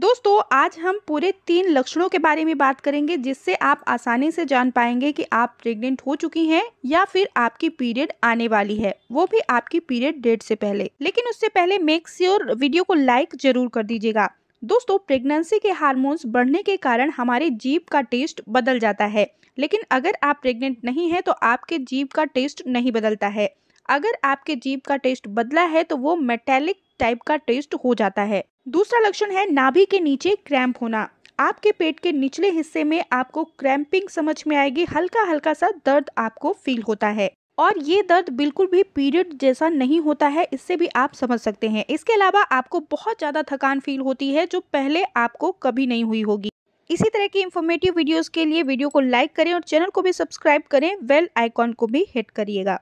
दोस्तों आज हम पूरे तीन लक्षणों के बारे में बात करेंगे जिससे आप आसानी से जान पाएंगे कि आप प्रेग्नेंट हो चुकी हैं या फिर आपकी पीरियड आने वाली है वो भी आपकी पीरियड डेट से पहले लेकिन उससे पहले मेक श्योर वीडियो को लाइक जरूर कर दीजिएगा दोस्तों प्रेगनेंसी के हार्मोन्स बढ़ने के कारण हमारे जीप का टेस्ट बदल जाता है लेकिन अगर आप प्रेग्नेंट नहीं है तो आपके जीप का टेस्ट नहीं बदलता है अगर आपके जीप का टेस्ट बदला है तो वो मेटेलिक टाइप का टेस्ट हो जाता है दूसरा लक्षण है नाभि के नीचे क्रैम्प होना आपके पेट के निचले हिस्से में आपको क्रैम्पिंग समझ में आएगी हल्का हल्का सा दर्द आपको फील होता है और ये दर्द बिल्कुल भी पीरियड जैसा नहीं होता है इससे भी आप समझ सकते हैं इसके अलावा आपको बहुत ज़्यादा थकान फील होती है जो पहले आपको कभी नहीं हुई होगी इसी तरह की इन्फॉर्मेटिव वीडियोस के लिए वीडियो को लाइक करें और चैनल को भी सब्सक्राइब करें वेल आइकॉन को भी हिट करिएगा